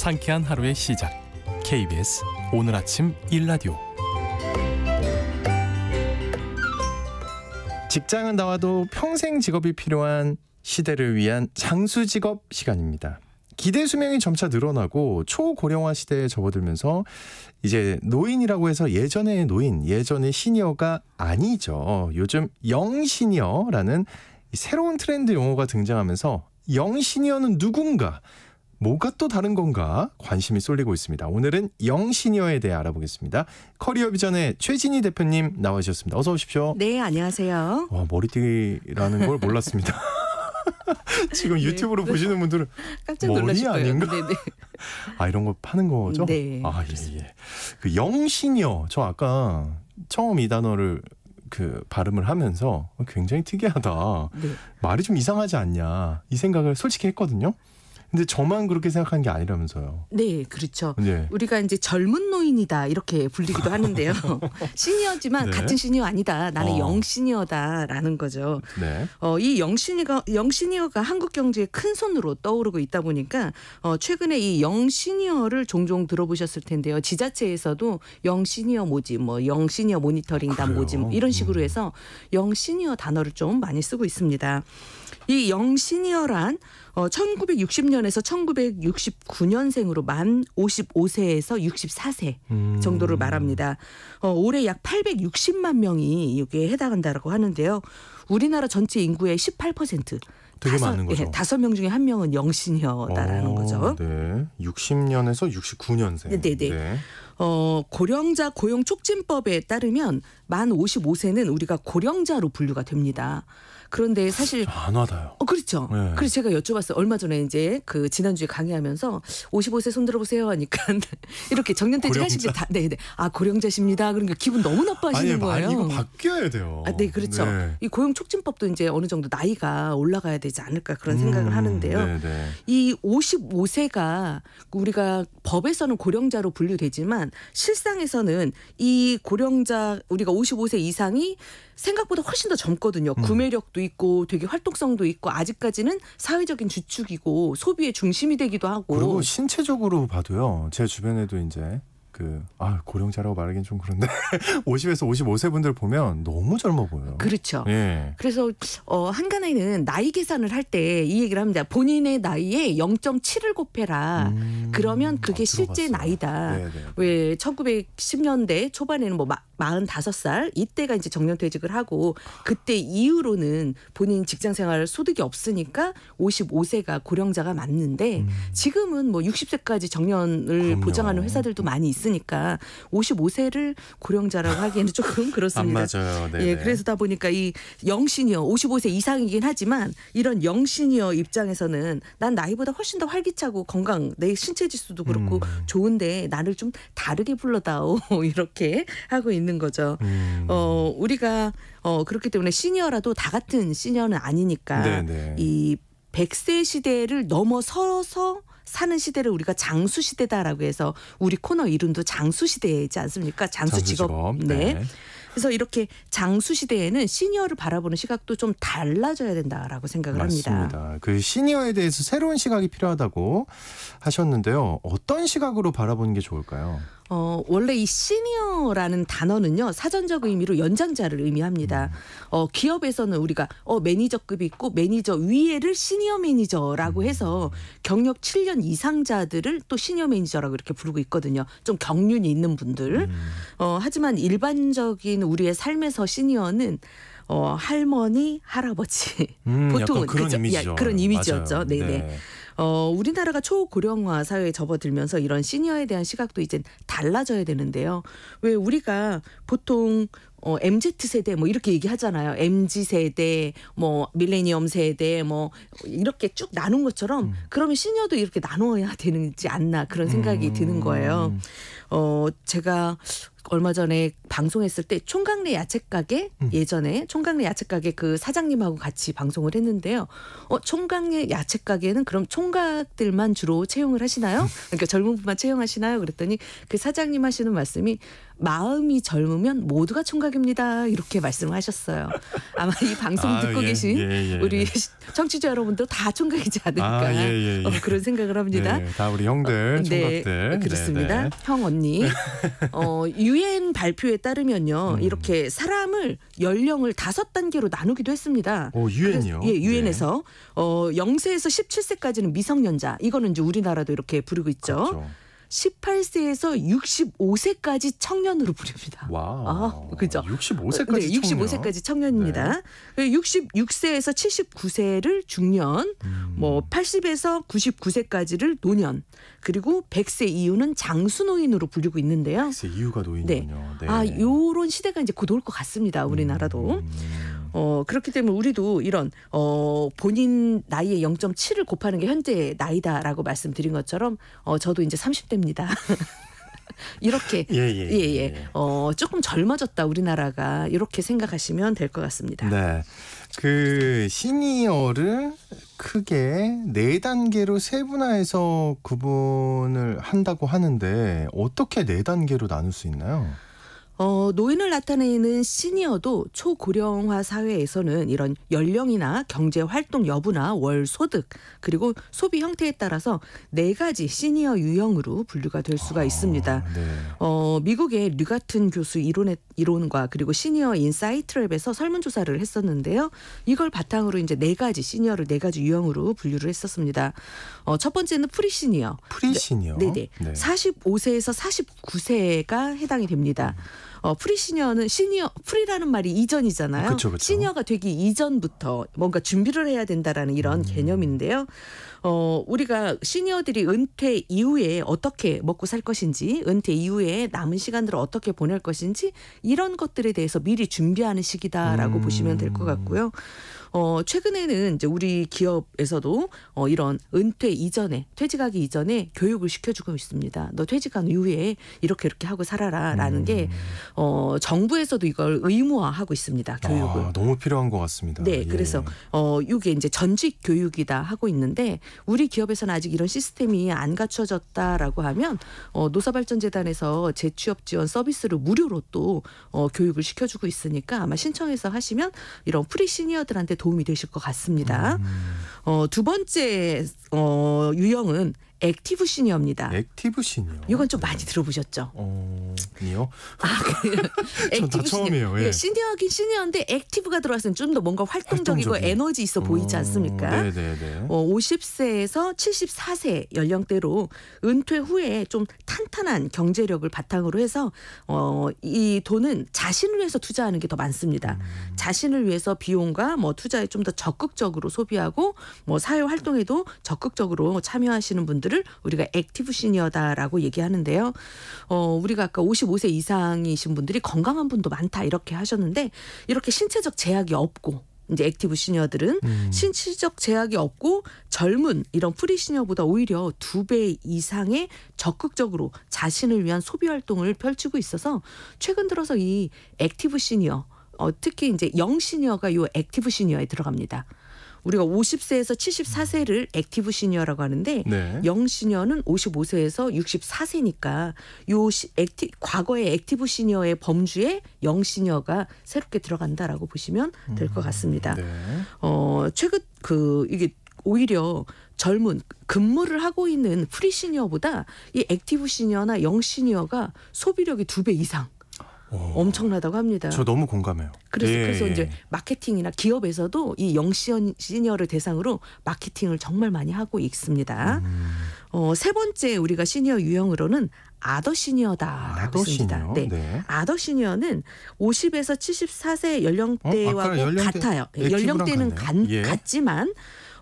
Speaker 1: 상쾌한 하루의 시작. KBS 오늘 아침 1라디오 직장은 나와도 평생 직업이 필요한 시대를 위한 장수 직업 시간입니다. 기대 수명이 점차 늘어나고 초고령화 시대에 접어들면서 이제 노인이라고 해서 예전의 노인, 예전의 시니어가 아니죠. 요즘 영시니어라는 새로운 트렌드 용어가 등장하면서 영시니어는 누군가 뭐가 또 다른 건가 관심이 쏠리고 있습니다. 오늘은 영신여에 대해 알아보겠습니다. 커리어 비전의 최진희 대표님 나와주셨습니다. 어서 오십시오.
Speaker 2: 네, 안녕하세요.
Speaker 1: 와, 머리띠라는 걸 몰랐습니다. 지금 네, 유튜브로 보시는 분들은 깜짝 머리 아닌가? 네네. 네. 아 이런 거 파는 거죠? 네. 아 예예. 예. 그영신여저 예. 그 아까 처음 이 단어를 그 발음을 하면서 굉장히 특이하다. 네. 말이 좀 이상하지 않냐 이 생각을 솔직히 했거든요. 근데 저만 그렇게 생각하는 게 아니라면서요.
Speaker 2: 네, 그렇죠. 네. 우리가 이제 젊은 노인이다 이렇게 불리기도 하는데요. 시니어지만 네. 같은 시니어 아니다. 나는 어. 영시니어다라는 거죠. 네. 어, 이 영시니어가 영시니어가 한국 경제의 큰 손으로 떠오르고 있다 보니까 어, 최근에 이 영시니어를 종종 들어보셨을 텐데요. 지자체에서도 영시니어 모집, 뭐 영시니어 모니터링단 모집 뭐 이런 식으로 음. 해서 영시니어 단어를 좀 많이 쓰고 있습니다. 이 영시니어란 어, 1960년에서 1969년생으로 만 55세에서 64세 음. 정도를 음. 말합니다. 어, 올해 약 860만 명이 여기에 해당한다라고 하는데요. 우리나라 전체 인구의 18%. 되게 다섯, 많은 거죠. 예, 다섯 명 중에 한 명은 영신여다라는 어, 거죠.
Speaker 1: 네. 60년에서 69년생.
Speaker 2: 네네. 네. 어, 고령자 고용 촉진법에 따르면 만 55세는 우리가 고령자로 분류가 됩니다. 그런데 사실
Speaker 1: 안 와닿아요. 어, 그렇죠. 네. 그래서
Speaker 2: 제가 여쭤봤어요. 얼마 전에 이제 그 지난주에 강의하면서 55세 손들어 보세요 하니까 이렇게 정년퇴직 하신 게다 네, 네. 아, 고령자십니다. 그러니까 기분 너무 나빠하시는 아니, 거예요. 아니, 이거
Speaker 1: 바뀌어야 돼요.
Speaker 2: 아, 네, 그렇죠. 네. 이 고용 촉진법도 이제 어느 정도 나이가 올라가야 되지 않을까 그런 생각을 음, 하는데요. 네, 네. 이 55세가 우리가 법에서는 고령자로 분류되지만 실상에서는 이 고령자 우리가 55세 이상이 생각보다 훨씬 더 젊거든요. 음. 구매력도 있고 되게 활동성도 있고 아직까지는 사회적인 주축이고 소비의 중심이 되기도 하고 그리고
Speaker 1: 신체적으로 봐도요. 제 주변에도 이제 그, 아, 고령자라고 말하기엔 좀 그런데 50에서 55세 분들 보면 너무 젊어 보여요. 그렇죠. 예.
Speaker 2: 그래서 어, 한간에는 나이 계산을 할 때 이 얘기를 합니다. 본인의 나이에 0.7을 곱해라. 음, 그러면 그게 아, 실제 나이다. 네네. 네, 네. 왜 1910년대 초반에는 뭐 마, 45살 이때가 이제 정년퇴직을 하고 그때 이후로는 본인 직장 생활 소득이 없으니까 55세가 고령자가 맞는데 음. 지금은 뭐 60세까지 정년을 정년. 보장하는 회사들도 많이 있으니까 있으니까 55세를 고령자라고 하기에는 조금 그렇습니다. 맞아요. 네네. 예, 그래서다 보니까 이 영시니어 55세 이상이긴 하지만 이런 영시니어 입장에서는 난 나이보다 훨씬 더 활기차고 건강 내 신체 지수도 그렇고 음. 좋은데 나를 좀 다르게 불러다오 이렇게 하고 있는 거죠. 음. 어 우리가 어 그렇기 때문에 시니어라도 다 같은 시니어는 아니니까 네네. 이 100세 시대를 넘어서서 사는 시대를 우리가 장수 시대다라고 해서 우리 코너 이름도 장수 시대이지 않습니까? 장수, 장수 직업. 네. 네. 그래서 이렇게 장수 시대에는 시니어를 바라보는 시각도 좀 달라져야 된다라고 생각을 맞습니다. 합니다. 맞습니다.
Speaker 1: 그 시니어에 대해서 새로운 시각이 필요하다고 하셨는데요. 어떤 시각으로 바라보는 게 좋을까요?
Speaker 2: 어, 원래 이 시니어라는 단어는요 사전적 의미로 연장자를 의미합니다. 어, 기업에서는 우리가 어, 매니저급이 있고 매니저 위에를 시니어 매니저라고 해서 경력 7년 이상자들을 또 시니어 매니저라고 이렇게 부르고 있거든요. 좀 경륜이 있는 분들. 어, 하지만 일반적인 우리의 삶에서 시니어는 어, 할머니, 할아버지.
Speaker 3: 음, 보통은 그런 그죠? 이미지죠. 야, 그런 이미지였죠. 네네. 네.
Speaker 2: 어, 우리나라가 초고령화 사회에 접어들면서 이런 시니어에 대한 시각도 이제 달라져야 되는데요. 왜 우리가 보통 어, MZ 세대 뭐 이렇게 얘기하잖아요. MZ 세대, 뭐 밀레니엄 세대 뭐 이렇게 쭉 나눈 것처럼 음. 그러면 시니어도 이렇게 나누어야 되는지 않나 그런 생각이 음. 드는 거예요. 음. 어, 제가 얼마 전에 방송했을 때 총각리 야채가게 음. 예전에 총각리 야채가게 그 사장님하고 같이 방송을 했는데요. 어 총각리 야채가게는 그럼 총각들만 주로 채용을 하시나요? 그러니까 젊은 분만 채용하시나요? 그랬더니 그 사장님 하시는 말씀이 마음이 젊으면 모두가 총각입니다. 이렇게 말씀을 하셨어요. 아마 이 방송 아, 듣고 예, 계신 예, 예, 우리 예. 청취자 여러분도다 총각이지 아, 않을까 아, 어, 그런 생각을 합니다.
Speaker 1: 다 우리 형들, 어, 네, 총각들. 네, 그렇습니다. 네, 네.
Speaker 2: 형 언니. 어, 유엔 발표에 따르면요, 음. 이렇게 사람을 연령을 다섯 단계로 나누기도 했습니다. 오, 유엔이요? 예, 네. 유엔에서 어, 0세에서 17세까지는 미성년자. 이거는 이제 우리나라도 이렇게 부르고 있죠. 그렇죠. 18세에서 65세까지 청년으로 부릅니다. 와, 아, 그죠? 65세까지 아, 네, 65세까지 청년입니다. 네. 66세에서 그 79세를 중년, 음. 뭐 80에서 99세까지를 노년, 그리고 100세 이후는 장수노인으로 불리고 있는데요. 100세 이후가 노인이군요. 네. 아, 네. 아, 요런 시대가 이제 곧 올 것 같습니다. 우리나라도. 음. 어, 그렇기 때문에 우리도 이런 어, 본인 나이의 0.7을 곱하는 게 현재의 나이다라고 말씀드린 것처럼 어, 저도 이제 30대입니다. 이렇게 예예 예, 예, 예, 예. 어, 조금 젊어졌다 우리나라가 이렇게 생각하시면 될 것 같습니다.
Speaker 1: 네. 그 시니어를 크게 네 단계로 세분화해서 구분을 한다고 하는데 어떻게 네 단계로 나눌 수 있나요? 어,
Speaker 2: 노인을 나타내는 시니어도 초고령화 사회에서는 이런 연령이나 경제 활동 여부나 월 소득 그리고 소비 형태에 따라서 네 가지 시니어 유형으로 분류가 될 수가 아, 있습니다. 아, 네. 어, 미국의 류 같은 교수 이론의 이론과 그리고 시니어 인사이트랩에서 설문 조사를 했었는데요. 이걸 바탕으로 이제 네 가지 시니어를 네 가지 유형으로 분류를 했었습니다. 어, 첫 번째는 프리 시니어. 프리 시니어. 네, 네. 네. 45세에서 49세가 해당이 됩니다. 음. 어, 프리 시니어는 시니어 프리라는 말이 이전이잖아요. 그쵸, 그쵸. 시니어가 되기 이전부터 뭔가 준비를 해야 된다라는 이런 음. 개념인데요. 어, 우리가 시니어들이 은퇴 이후에 어떻게 먹고 살 것인지, 은퇴 이후에 남은 시간들을 어떻게 보낼 것인지 이런 것들에 대해서 미리 준비하는 시기다라고 음. 보시면 될 것 같고요. 어, 최근에는 이제 우리 기업에서도 어, 이런 은퇴 이전에 퇴직하기 이전에 교육을 시켜주고 있습니다. 너 퇴직한 이후에 이렇게 이렇게 하고 살아라라는 음. 게 어, 정부에서도 이걸 의무화하고 있습니다. 교육을 아, 너무 필요한 것 같습니다. 네, 예. 그래서 어, 이게 이제 전직 교육이다 하고 있는데 우리 기업에서는 아직 이런 시스템이 안 갖춰졌다라고 하면 어, 노사발전재단에서 재취업 지원 서비스를 무료로 또 어, 교육을 시켜주고 있으니까 아마 신청해서 하시면 이런 프리 시니어들한테 도움이 되실 것 같습니다. 음. 어, 두 번째 어, 유형은 액티브 시니어입니다. 액티브 시니어. 이건 좀 많이 들어보셨죠? 어,
Speaker 1: 니요? 아, 액티 처음이에요. 예. 네,
Speaker 2: 시니어긴 시니어인데 액티브가 들어왔으면 좀 더 뭔가 활동적이고 활동적인. 에너지 있어 보이지 음, 않습니까? 네, 네, 네. 어, 네네네. 어, 50세에서 74세 연령대로 은퇴 후에 좀 탄탄한 경제력을 바탕으로 해서 어, 이 돈은 자신을 위해서 투자하는 게 더 많습니다. 음. 자신을 위해서 비용과 뭐 투자에 좀 더 적극적으로 소비하고 뭐 사회 활동에도 적극적으로 참여하시는 분들 분들을 우리가 액티브 시니어다라고 얘기하는데요. 어, 우리가 아까 55세 이상이신 분들이 건강한 분도 많다 이렇게 하셨는데 이렇게 신체적 제약이 없고 이제 액티브 시니어들은 음. 신체적 제약이 없고 젊은 이런 프리 시니어보다 오히려 두 배 이상의 적극적으로 자신을 위한 소비 활동을 펼치고 있어서 최근 들어서 이 액티브 시니어 어, 특히 이제 영 시니어가 요 액티브 시니어에 들어갑니다. 우리가 50세에서 74세를 액티브 시니어라고 하는데 네. 영 시니어는 55세에서 64세니까 요 액티 과거의 액티브 시니어의 범주에 영 시니어가 새롭게 들어간다라고 보시면 될것 음, 같습니다. 네. 어 최근 그 이게 오히려 젊은 근무를 하고 있는 프리 시니어보다 이 액티브 시니어나 영 시니어가 소비력이 두 배 이상 어. 엄청나다고 합니다. 저 너무
Speaker 1: 공감해요. 그래서, 예. 그래서 이제
Speaker 2: 마케팅이나 기업에서도 이 영시연 시니어를 대상으로 마케팅을 정말 많이 하고 있습니다. 음. 어, 세 번째 우리가 시니어 유형으로는 아더 시니어다라고 아 씁니다. 시니어? 네. 네. 아더 시니어는 50에서 74세 연령대와 어? 뭐 연령대, 같아요. 예, 연령대는 간, 예. 같지만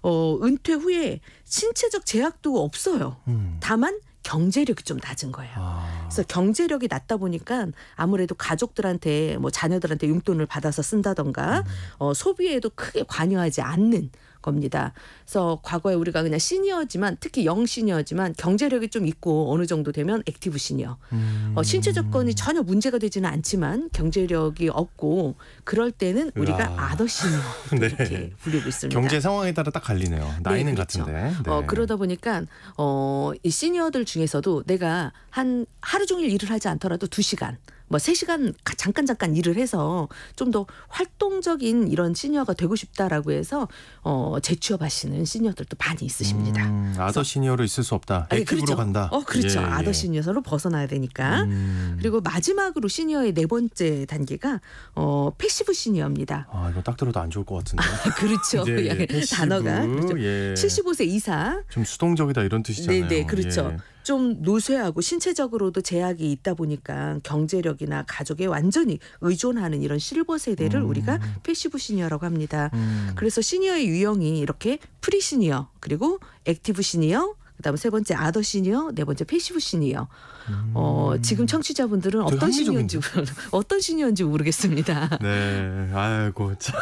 Speaker 2: 어, 은퇴 후에 신체적 제약도 없어요. 음. 다만 경제력이 좀 낮은 거예요. 아. 그래서 경제력이 낮다 보니까 아무래도 가족들한테 뭐 자녀들한테 용돈을 받아서 쓴다던가 음. 어, 소비에도 크게 관여하지 않는 겁니다. 그래서 과거에 우리가 그냥 시니어지만 특히 영 시니어지만 경제력이 좀 있고 어느 정도 되면 액티브 시니어. 음. 어, 신체 조건이 전혀 문제가 되지는 않지만 경제력이 없고 그럴 때는 우리가 아. 아더 시니어
Speaker 1: 네. 이렇게 네. 불고 있습니다. 경제 상황에 따라 딱 갈리네요. 네, 나이는 네, 그렇죠. 같은데. 어, 네.
Speaker 2: 어, 그러다 보니까 어, 이 시니어들 중에서도 내가 한 하루 종일 일을 하지 않더라도 두 시간 뭐 세시간 잠깐 잠깐 일을 해서 좀 더 활동적인 이런 시니어가 되고 싶다라고 해서 어 재취업하시는 시니어들도 많이 있으십니다. 음,
Speaker 1: 아더 시니어로 있을 수 없다. 액티 그렇죠. 간다. 어 그렇죠. 예, 예. 아더
Speaker 2: 시니어로 벗어나야 되니까. 음. 그리고 마지막으로 시니어의 네 번째 단계가 어 패시브 시니어입니다.
Speaker 1: 아 이거 딱 들어도 안 좋을 것 같은데. 아,
Speaker 2: 그렇죠. 예, 예. 패시브, 단어가 그렇죠. 75세 예. 이상.
Speaker 1: 좀 수동적이다 이런 뜻이잖아요. 네, 네, 그렇죠. 예.
Speaker 2: 좀 노쇠하고 신체적으로도 제약이 있다 보니까 경제력이나 가족에 완전히 의존하는 이런 실버 세대를 음. 우리가 패시브 시니어라고 합니다. 음. 그래서 시니어의 유형이 이렇게 프리 시니어 그리고 액티브 시니어 그다음 세 번째 아더 시니어, 네 번째 패시브 시니어. 음. 어, 지금 청취자분들은 어떤 시니어인지 어떤 시니어인지 모르겠습니다.
Speaker 1: 네, 아이고 참.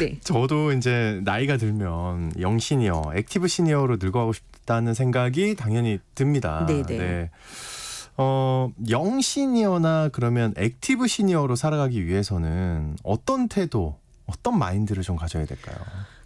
Speaker 1: 네. 저도 이제 나이가 들면 영 시니어, 액티브 시니어로 늙어가고 싶. 않다는 생각이 당연히 듭니다. 네네. 네. 어, 영 시니어나 그러면 액티브 시니어로 살아가기 위해서는 어떤 태도, 어떤 마인드를 좀 가져야 될까요?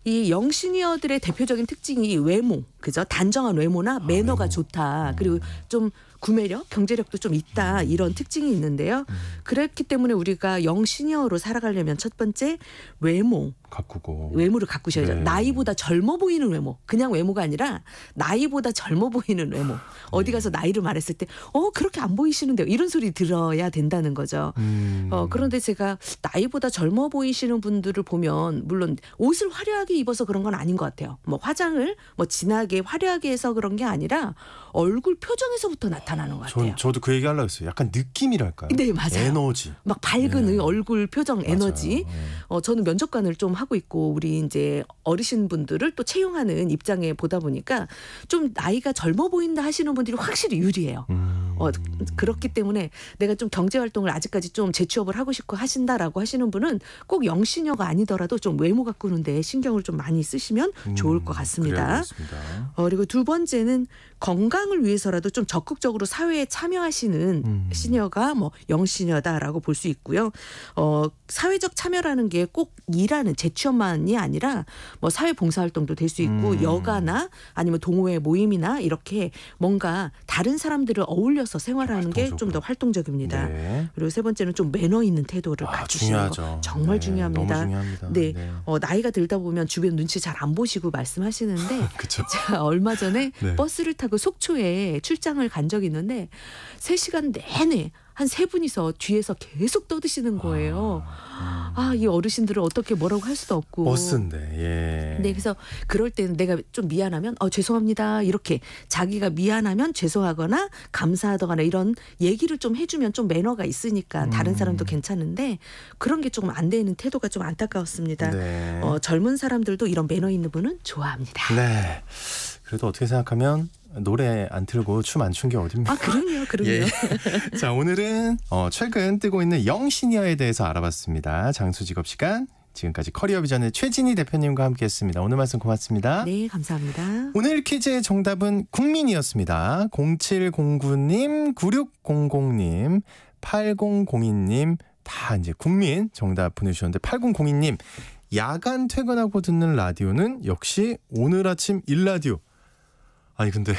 Speaker 2: 이 영시니어들의 대표적인 특징이 외모, 그죠? 단정한 외모나 아, 매너가 아, 매너. 좋다. 음. 그리고 좀 구매력, 경제력도 좀 있다 이런 특징이 있는데요. 음. 그렇기 때문에 우리가 영신여로 살아가려면 첫 번째 외모 가꾸고 외모를 가꾸셔야죠. 네. 나이보다 젊어 보이는 외모, 그냥 외모가 아니라 나이보다 젊어 보이는 외모. 네. 어디 가서 나이를 말했을 때, 어 그렇게 안 보이시는데요. 이런 소리 들어야 된다는 거죠. 음. 어 그런데 제가 나이보다 젊어 보이시는 분들을 보면 물론 옷을 화려하게 입어서 그런 건 아닌 것 같아요. 뭐 화장을 뭐 진하게 화려하게 해서 그런 게 아니라 얼굴 표정에서부터 나타나는 것
Speaker 1: 같아요. 전, 저도 그 얘기 하려고 했어요. 약간 느낌이랄까요? 네, 맞아요. 에너지. 막
Speaker 2: 밝은 네. 얼굴 표정 에너지. 맞 네. 어, 저는 면접관을 좀 하고 있고 우리 이제 어르신 분들을 또 채용하는 입장에 보다 보니까 좀 나이가 젊어 보인다 하시는 분들이 확실히 유리해요. 음. 어, 그렇기 때문에 내가 좀 경제 활동을 아직까지 좀 재취업을 하고 싶고 하신다라고 하시는 분은 꼭 영신여가 아니더라도 좀 외모 가꾸는데 신경을 좀 많이 쓰시면 음, 좋을 것 같습니다. 음, 어, 그리고 두 번째는 건강 사랑을 위해서라도 좀 적극적으로 사회에 참여하시는 음. 시녀가 뭐 영시녀다라고 볼 수 있고요. 어, 사회적 참여라는 게 꼭 일하는 재취업만이 아니라 뭐 사회 봉사활동도 될 수 있고 음. 여가나 아니면 동호회 모임이나 이렇게 뭔가 다른 사람들을 어울려서 생활하는 게 좀 더 활동적입니다. 네. 그리고 세 번째는 좀 매너 있는 태도를 아, 갖추시는 거 정말 네, 중요합니다. 중요합니다. 네, 네. 어, 나이가 들다 보면 주변 눈치 잘 안 보시고 말씀하시는데 제가 얼마 전에 네. 버스를 타고 속초 호주에 출장을 간 적이 있는데 3시간 내내 한 세 분이서 뒤에서 계속 떠드시는 거예요. 아, 아 음. 이 어르신들을 어떻게 뭐라고 할 수도 없고. 버스인데, 예. 네, 그래서 그럴 때는 내가 좀 미안하면, 어, 죄송합니다. 이렇게 자기가 미안하면 죄송하거나 감사하거나 이런 얘기를 좀 해주면 좀 매너가 있으니까 다른 사람도 음. 괜찮은데 그런 게 조금 안 되는 태도가 좀 안타까웠습니다. 네. 어, 젊은 사람들도 이런 매너 있는 분은 좋아합니다.
Speaker 1: 네. 그래도 어떻게 생각하면 노래 안 틀고 춤 안 춘 게 어딥니까? 아, 그럼요, 그럼요. 예. 자, 오늘은 어, 최근 뜨고 있는 영신니어에 대해서 알아봤습니다. 장수 직업 시간. 지금까지 커리어 비전의 최진희 대표님과 함께했습니다. 오늘 말씀 고맙습니다.
Speaker 2: 네, 감사합니다.
Speaker 1: 오늘 퀴즈의 정답은 국민이었습니다. 0709님, 9600님, 8002님 다 이제 국민 정답 보내주셨는데 8002님 야간 퇴근하고 듣는 라디오는 역시 오늘 아침 일라디오 아니 근데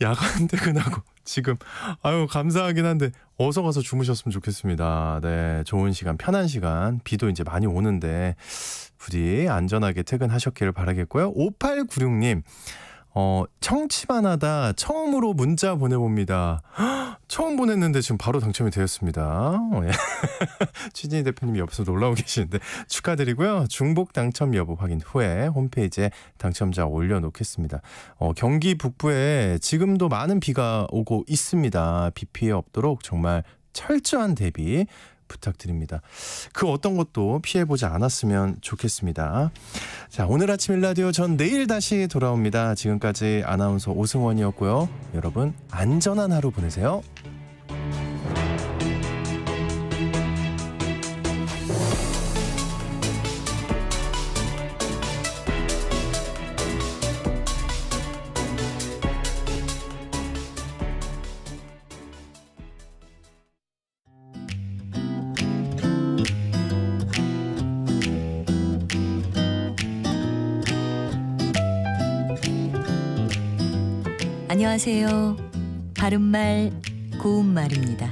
Speaker 1: 야간 퇴근하고 지금 아유 감사하긴 한데 어서 가서 주무셨으면 좋겠습니다. 네, 좋은 시간, 편한 시간. 비도 이제 많이 오는데 부디 안전하게 퇴근하셨기를 바라겠고요. 5896님. 어, 청취만 하다 처음으로 문자 보내봅니다. 처음 보냈는데 지금 바로 당첨이 되었습니다. 어, 예. 취진희 대표님이 옆에서 놀라고 계시는데 축하드리고요. 중복 당첨 여부 확인 후에 홈페이지에 당첨자 올려놓겠습니다. 어, 경기 북부에 지금도 많은 비가 오고 있습니다. 비 피해 없도록 정말 철저한 대비 부탁드립니다. 그 어떤 것도 피해보지 않았으면 좋겠습니다. 자, 오늘 아침 일라디오 전 내일 다시 돌아옵니다. 지금까지 아나운서 오승원이었고요. 여러분, 안전한 하루 보내세요.
Speaker 2: 안녕하세요.
Speaker 1: 바른말, 고운말입니다.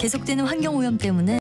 Speaker 1: 계속되는 환경오염 때문에